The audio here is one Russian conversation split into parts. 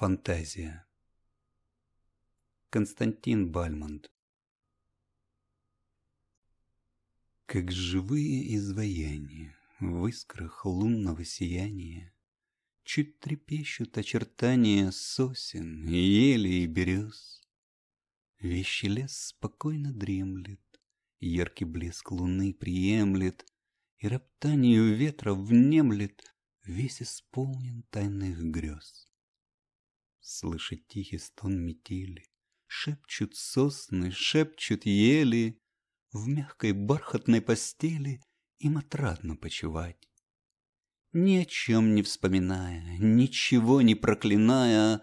Фантазия. Константин Бальмонт. Как живые изваяния в искрах лунного сияния Чуть трепещут очертания сосен, ели и берез. Вещий лес спокойно дремлет, яркий блеск луны приемлет, И роптанию ветра внемлет, весь исполнен тайных грез. Слышит тихий стон метели, Шепчут сосны, шепчут ели, В мягкой бархатной постели Им отрадно почевать. Ни о чем не вспоминая, Ничего не проклиная,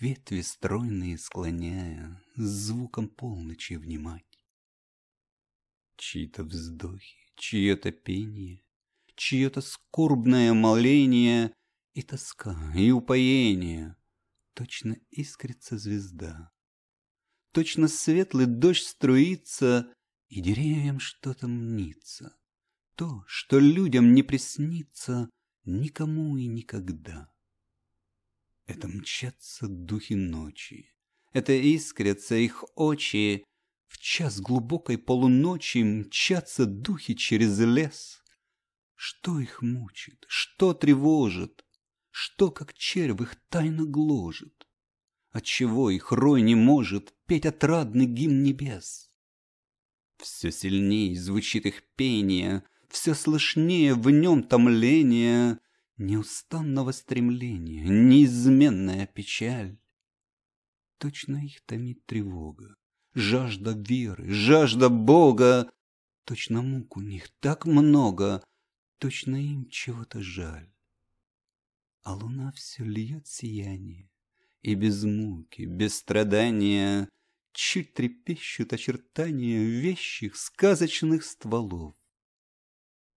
Ветви стройные склоняя, Звуком полночи внимать. Чьи-то вздохи, чье-то пение, Чье-то скорбное моление — и тоска, и упоение. Точно искрится звезда. Точно светлый дождь струится, И деревьям что-то мнится. То, что людям не приснится Никому и никогда. Это мчатся духи ночи, Это искрятся их очи, В час глубокой полуночи Мчатся духи через лес. Что их мучит, что тревожит, что как червь их тайно гложет? Отчего их рой не может петь отрадный гимн небес? Все сильнее звучит их пение, все слышнее в нем томление, неустанного стремления, неизменная печаль. Точно их томит тревога, жажда веры, жажда Бога, точно мук у них так много, точно им чего-то жаль. А луна все льет сияние, и без муки, без страдания Чуть трепещут очертания вещих сказочных стволов.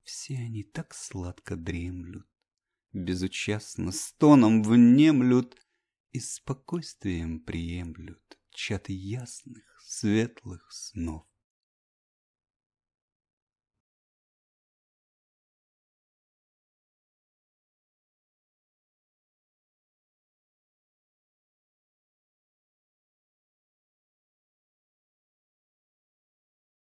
Все они так сладко дремлют, безучастно стоном внемлют И спокойствием приемлют чат ясных, светлых снов.